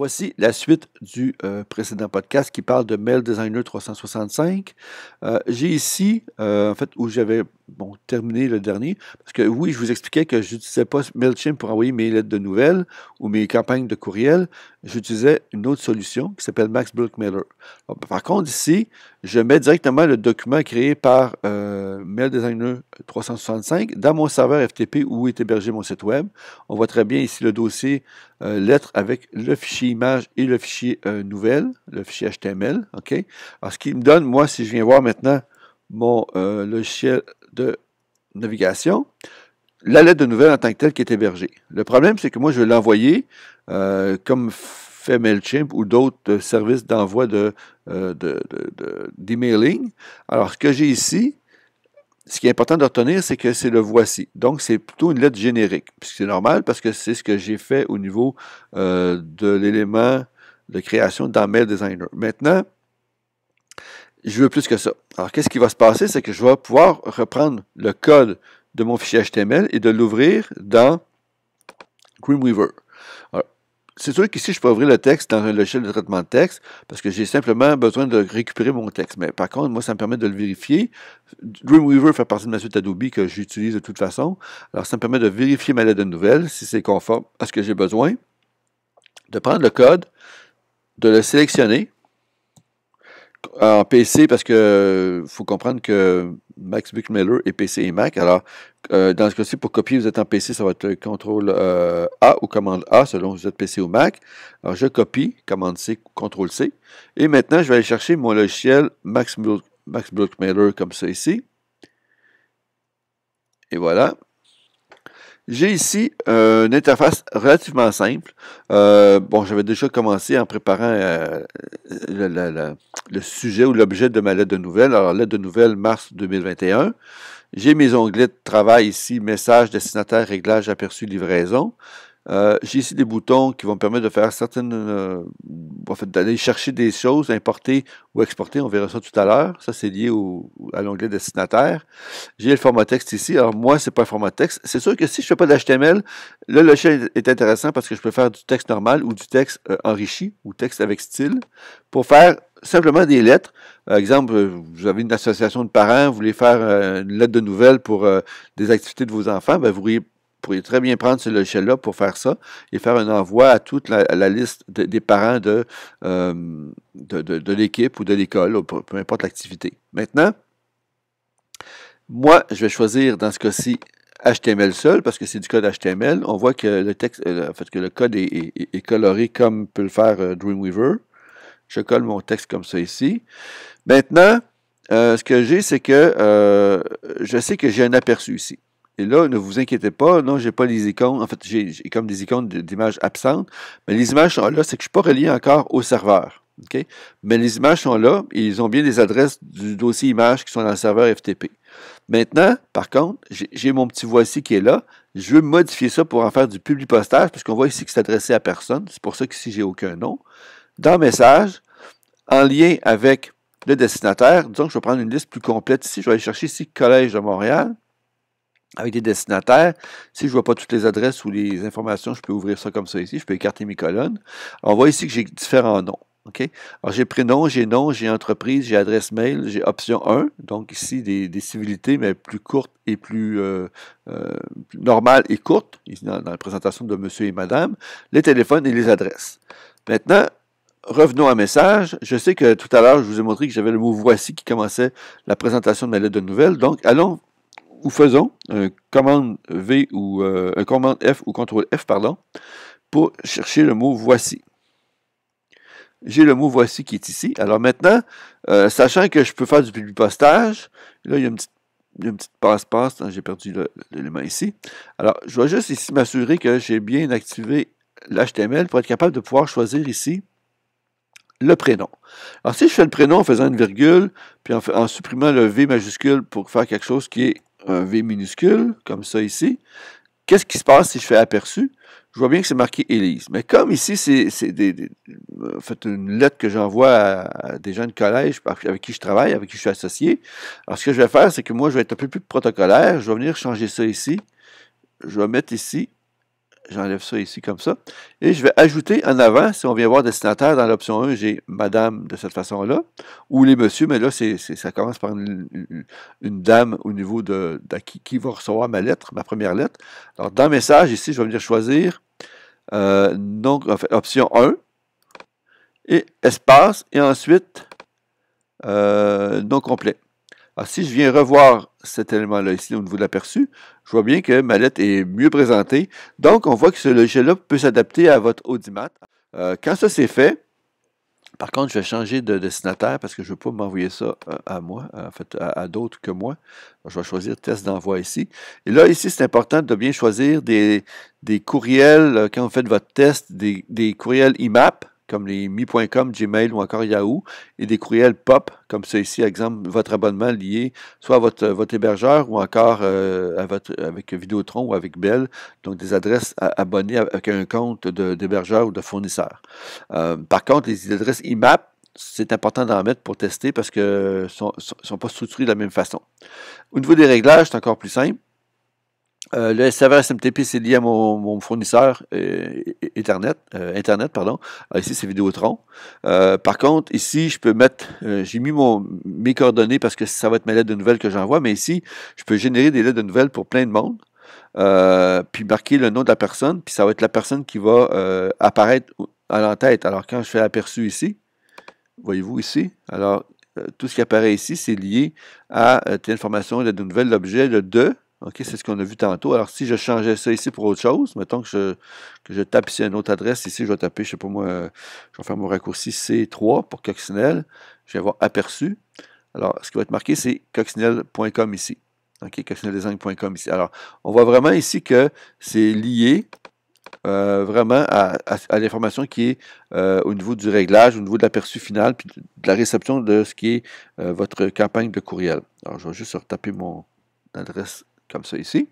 voici la suite du euh, précédent podcast qui parle de Mail Designer 365. Euh, j'ai ici, euh, en fait, où j'avais bon, terminé le dernier, parce que oui, je vous expliquais que je n'utilisais pas MailChimp pour envoyer mes lettres de nouvelles ou mes campagnes de courriel. J'utilisais une autre solution qui s'appelle Max Mailer. Ben, par contre, ici, je mets directement le document créé par Mail Designer 365 dans mon serveur FTP où est hébergé mon site Web. On voit très bien ici le dossier lettres avec le fichier image et le fichier euh, nouvelle, le fichier HTML. OK? Alors, ce qui me donne, moi, si je viens voir maintenant mon euh, logiciel de navigation, la lettre de nouvelle en tant que telle qui est hébergée. Le problème, c'est que moi, je vais l'envoyer euh, comme fait MailChimp ou d'autres services d'envoi de, d'emailing. De, Alors, ce que j'ai ici, ce qui est important de retenir, c'est que c'est le voici. Donc, c'est plutôt une lettre générique. puisque c'est normal parce que c'est ce que j'ai fait au niveau euh, de l'élément de création dans Mail Designer. Maintenant, je veux plus que ça. Alors, qu'est-ce qui va se passer? C'est que je vais pouvoir reprendre le code de mon fichier HTML et de l'ouvrir dans Dreamweaver c'est sûr qu'ici, je peux ouvrir le texte dans un logiciel de traitement de texte parce que j'ai simplement besoin de récupérer mon texte. Mais par contre, moi, ça me permet de le vérifier. Dreamweaver fait partie de ma suite Adobe que j'utilise de toute façon. Alors, ça me permet de vérifier ma lettre de nouvelles si c'est conforme à ce que j'ai besoin, de prendre le code, de le sélectionner, en PC parce que euh, faut comprendre que MaxBook Mailer est PC et Mac. Alors, euh, dans ce cas-ci, pour copier, vous êtes en PC, ça va être CTRL euh, A ou commande A selon si vous êtes PC ou Mac. Alors, je copie, commande C, CTRL C. Et maintenant, je vais aller chercher mon logiciel Max, comme ça ici. Et voilà. J'ai ici euh, une interface relativement simple. Euh, bon, j'avais déjà commencé en préparant euh, le, sujet ou l'objet de ma lettre de nouvelles. Alors, lettre de nouvelles, mars 2021. J'ai mes onglets de travail ici, message, destinataire, réglage, aperçu, livraison. Euh, j'ai ici des boutons qui vont me permettre de faire certaines. Euh, d'aller chercher des choses, importer ou exporter. On verra ça tout à l'heure. Ça, c'est lié à l'onglet destinataire. J'ai le format texte ici. Alors, moi, c'est pas un format texte. C'est sûr que si je fais pas d'HTML, le logiciel est intéressant parce que je peux faire du texte normal ou du texte euh, enrichi ou texte avec style pour faire simplement des lettres. Par exemple, vous avez une association de parents, vous voulez faire une lettre de nouvelles pour des activités de vos enfants, ben vous pourriez pourriez très bien prendre ce logiciel-là pour faire ça et faire un envoi à toute la, liste des parents euh, de, de, l'équipe ou de l'école, peu, peu importe l'activité. Maintenant, moi, je vais choisir dans ce cas-ci HTML seul, parce que c'est du code HTML. On voit que le texte, euh, en fait, que le code est, coloré comme peut le faire euh, Dreamweaver. Je colle mon texte comme ça ici. Maintenant, ce que j'ai, c'est que je sais que j'ai un aperçu ici. Et là, ne vous inquiétez pas, non, j'ai pas les icônes. En fait, j'ai comme des icônes d'images absentes, mais les images sont là, c'est que je ne suis pas relié encore au serveur. Mais les images sont là et ils ont bien les adresses du dossier images qui sont dans le serveur FTP. Maintenant, par contre, j'ai mon petit voici qui est là. Je veux modifier ça pour en faire du public postage, puisqu'on voit ici que c'est adressé à personne. C'est pour ça que si j'ai aucun nom. Dans Message, en lien avec le destinataire, disons que je vais prendre une liste plus complète ici. Je vais aller chercher ici Collège de Montréal avec des destinataires. Si je ne vois pas toutes les adresses ou les informations, je peux ouvrir ça comme ça ici. Je peux écarter mes colonnes. on voit ici que j'ai différents noms. OK? Alors, j'ai prénom, j'ai nom, j'ai entreprise, j'ai adresse mail, j'ai option 1, donc ici des, civilités, mais plus courtes et plus, euh, euh, normales et courtes, ici dans, la présentation de monsieur et madame, les téléphones et les adresses. Maintenant, revenons à message. Je sais que tout à l'heure, je vous ai montré que j'avais le mot voici qui commençait la présentation de ma lettre de nouvelles, donc allons ou faisons euh, commande V ou un euh, euh, commande F ou contrôle F pardon pour chercher le mot voici. J'ai le mot voici qui est ici. Alors maintenant, sachant que je peux faire du publipostage, là il y a une petite passe-passe, hein, j'ai perdu l'élément ici. Alors, je dois juste ici m'assurer que j'ai bien activé l'HTML pour être capable de pouvoir choisir ici le prénom. Alors, si je fais le prénom en faisant une virgule, puis en, en supprimant le V majuscule pour faire quelque chose qui est un V minuscule, comme ça ici, qu'est-ce qui se passe si je fais aperçu? Je vois bien que c'est marqué Élise. Mais comme ici, c'est une lettre que j'envoie à, des gens de collège avec qui je travaille, avec qui je suis associé, alors ce que je vais faire, c'est que moi, je vais être un peu plus protocolaire. Je vais venir changer ça ici. Je vais mettre ici J'enlève ça ici comme ça. Et je vais ajouter en avant, si on vient voir destinataire, dans l'option 1, j'ai Madame de cette façon-là, ou les messieurs, mais là, ça commence par une, dame au niveau de, qui, va recevoir ma lettre, ma première lettre. Alors, dans Message, ici, je vais venir choisir euh, option 1, et espace, et ensuite euh, nom complet. Alors, ah, si je viens revoir cet élément-là ici au niveau de l'aperçu, je vois bien que ma lettre est mieux présentée. Donc, on voit que ce logiciel-là peut s'adapter à votre Audimat. Euh, quand ça, c'est fait, par contre, je vais changer de destinataire parce que je ne veux pas m'envoyer ça euh, à moi, euh, en fait, à, d'autres que moi. je vais choisir test d'envoi ici. Et là, ici, c'est important de bien choisir des, courriels, quand vous faites votre test, des, des courriels IMAP comme les mi.com, Gmail ou encore Yahoo, et des courriels pop, comme ceci, exemple, votre abonnement lié soit à votre, euh, votre hébergeur ou encore euh, avec Vidéotron ou avec Bell, donc des adresses abonnées avec un compte d'hébergeur ou de fournisseur. Euh, par contre, les adresses IMAP, c'est important d'en mettre pour tester parce que ne sont, pas structurées de la même façon. Au niveau des réglages, c'est encore plus simple. Euh, le serveur SMTP, c'est lié à mon, fournisseur euh, euh, Internet. Pardon. Ah, ici, c'est Vidéotron. par contre, ici, je peux mettre, j'ai mis mes coordonnées parce que ça va être mes lettres de nouvelles que j'envoie, mais ici, je peux générer des lettres de nouvelles pour plein de monde. puis marquer le nom de la personne, puis ça va être la personne qui va apparaître à l'entête. Alors, quand je fais aperçu ici, voyez-vous ici, alors tout ce qui apparaît ici, c'est lié à telle information, de nouvelles, l'objet, le de, OK, c'est ce qu'on a vu tantôt. Alors, si je changeais ça ici pour autre chose, mettons que je, tape ici une autre adresse, ici, je vais taper, je ne sais pas moi, euh, je vais faire mon raccourci C3 pour Coccinelle. Je vais avoir aperçu. Alors, ce qui va être marqué, c'est coccinelle.com ici. OK, coccinelledesign.com ici. Alors, on voit vraiment ici que c'est lié euh, vraiment à, l'information qui est euh, au niveau du réglage, au niveau de l'aperçu final, puis de, la réception de ce qui est votre campagne de courriel. Alors, je vais juste retaper mon adresse comme ça ici.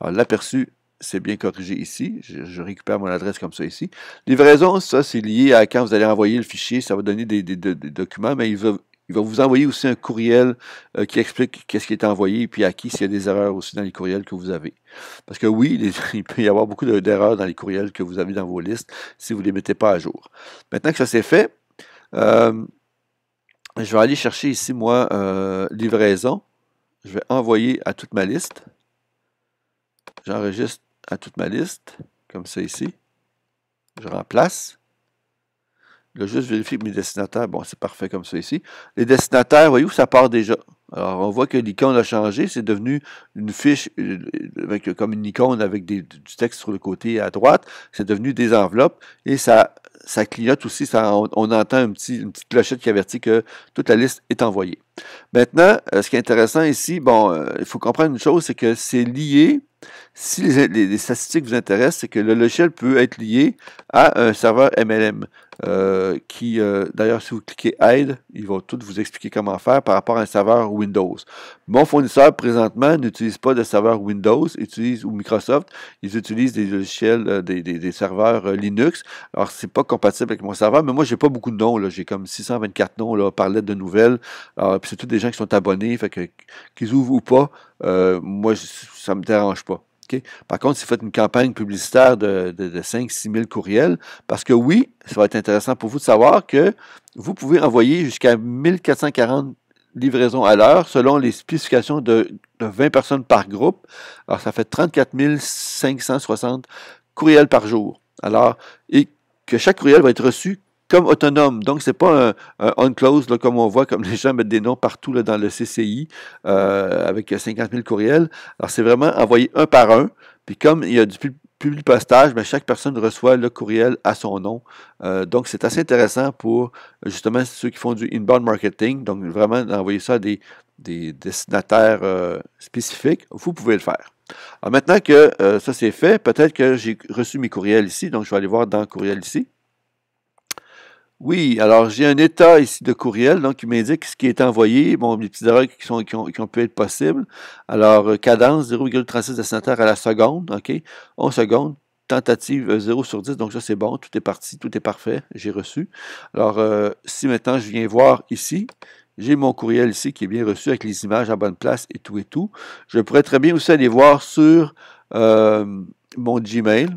Alors, l'aperçu, c'est bien corrigé ici. Je, récupère mon adresse comme ça ici. Livraison, ça, c'est lié à quand vous allez envoyer le fichier. Ça va donner des, documents, mais il va, va vous envoyer aussi un courriel euh, qui explique qu'est-ce qui est envoyé et puis à qui s'il y a des erreurs aussi dans les courriels que vous avez. Parce que oui, il peut y avoir beaucoup d'erreurs dans les courriels que vous avez dans vos listes si vous ne les mettez pas à jour. Maintenant que ça c'est fait, euh, je vais aller chercher ici, moi, euh, livraison. Je vais envoyer à toute ma liste. J'enregistre à toute ma liste, comme ça ici. Je remplace. Là, juste vérifier que mes destinataires, bon, c'est parfait comme ça ici. Les destinataires, voyez où ça part déjà. Alors, on voit que l'icône a changé. C'est devenu une fiche, euh, avec, comme une icône avec du texte sur le côté à droite. C'est devenu des enveloppes. Et ça, ça clignote aussi, ça, on, entend une, petite, clochette qui avertit que toute la liste est envoyée. Maintenant, euh, ce qui est intéressant ici, bon, euh, il faut comprendre une chose, c'est que c'est lié, si les, statistiques vous intéressent, c'est que le logiciel peut être lié à un serveur MLM, euh, qui, d'ailleurs, si vous cliquez Aide, il va tout vous expliquer comment faire par rapport à un serveur Windows. Mon fournisseur, présentement, n'utilise pas de serveur Windows, utilise, ou Microsoft, ils utilisent des logiciels, des, serveurs Linux. Alors, c'est pas compatible avec mon serveur, mais moi, j'ai pas beaucoup de noms. J'ai comme 624 noms là, par lettre de nouvelles. C'est tous des gens qui sont abonnés, fait qu'ils ouvrent ou pas, euh, moi, ça me dérange pas. Par contre, si vous faites une campagne publicitaire de, 5-6 000 courriels, parce que oui, ça va être intéressant pour vous de savoir que vous pouvez envoyer jusqu'à 1440 livraisons à l'heure selon les spécifications de, de, 20 personnes par groupe. Alors, ça fait 34 560 courriels par jour. Alors, et que chaque courriel va être reçu comme autonome. Donc, ce n'est pas un, on-close, comme on voit, comme les gens mettent des noms partout dans le CCI euh, avec 50 000 courriels. Alors, c'est vraiment envoyé un par un. Puis comme il y a du public postage, mais ben, chaque personne reçoit le courriel à son nom. Euh, donc, c'est assez intéressant pour justement ceux qui font du inbound marketing, donc vraiment d'envoyer ça à des, destinataires euh, spécifiques. Vous pouvez le faire. Alors maintenant que euh, ça c'est fait, peut-être que j'ai reçu mes courriels ici, donc je vais aller voir dans courriel ici. Oui, alors j'ai un état ici de courriel, donc qui m'indique ce qui est envoyé, bon, les petites erreurs qui, sont, qui, ont, pu être possibles. Alors, euh, cadence 0,36 à la seconde, OK, 11 secondes, tentative 0 euh, sur 10, donc ça c'est bon, tout est parti, tout est parfait, j'ai reçu. Alors, si maintenant je viens voir ici, j'ai mon courriel ici qui est bien reçu avec les images à bonne place et tout et tout. Je pourrais très bien aussi aller voir sur euh, mon Gmail.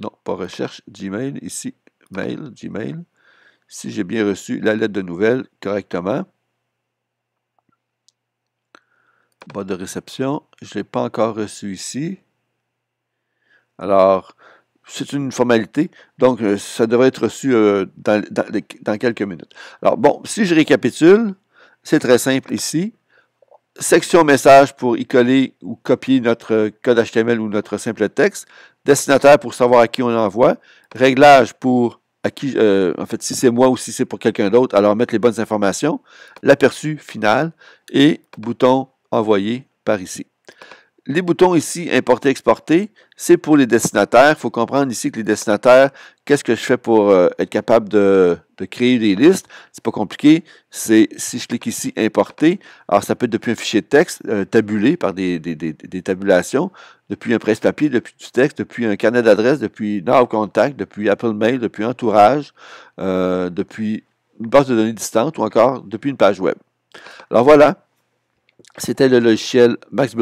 Non, pas recherche, Gmail, ici, mail, Gmail. Si j'ai bien reçu la lettre de nouvelle correctement. Mode de réception, je ne l'ai pas encore reçu ici. Alors, c'est une formalité, donc euh, ça devrait être reçu euh, dans, quelques minutes. Alors, bon, si je récapitule, c'est très simple ici. Section message pour y coller ou copier notre code HTML ou notre simple texte. Destinataire pour savoir à qui on envoie. Réglage pour à qui, euh, en fait, si c'est moi ou si c'est pour quelqu'un d'autre, alors mettre les bonnes informations. L'aperçu final et bouton envoyer par ici les boutons ici, importer, exporter, c'est pour les destinataires. Il faut comprendre ici que les destinataires, qu'est-ce que je fais pour euh, être capable de, de, créer des listes? C'est pas compliqué. C'est si je clique ici, importer. Alors, ça peut être depuis un fichier de texte, euh, tabulé par des, des, des, tabulations, depuis un presse-papier, depuis du texte, depuis un carnet d'adresse, depuis Now Contact, depuis Apple Mail, depuis Entourage, euh, depuis une base de données distante ou encore depuis une page web. Alors voilà, c'était le logiciel Max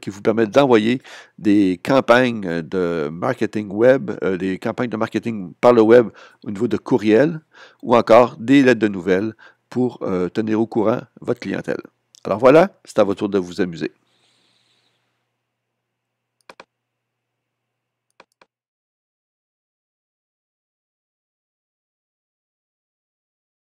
qui vous permet d'envoyer des campagnes euh, de marketing web, euh, des campagnes de marketing par le web au niveau de courriel ou encore des lettres de nouvelles pour euh, tenir au courant votre clientèle. Alors voilà, c'est à votre tour de vous amuser.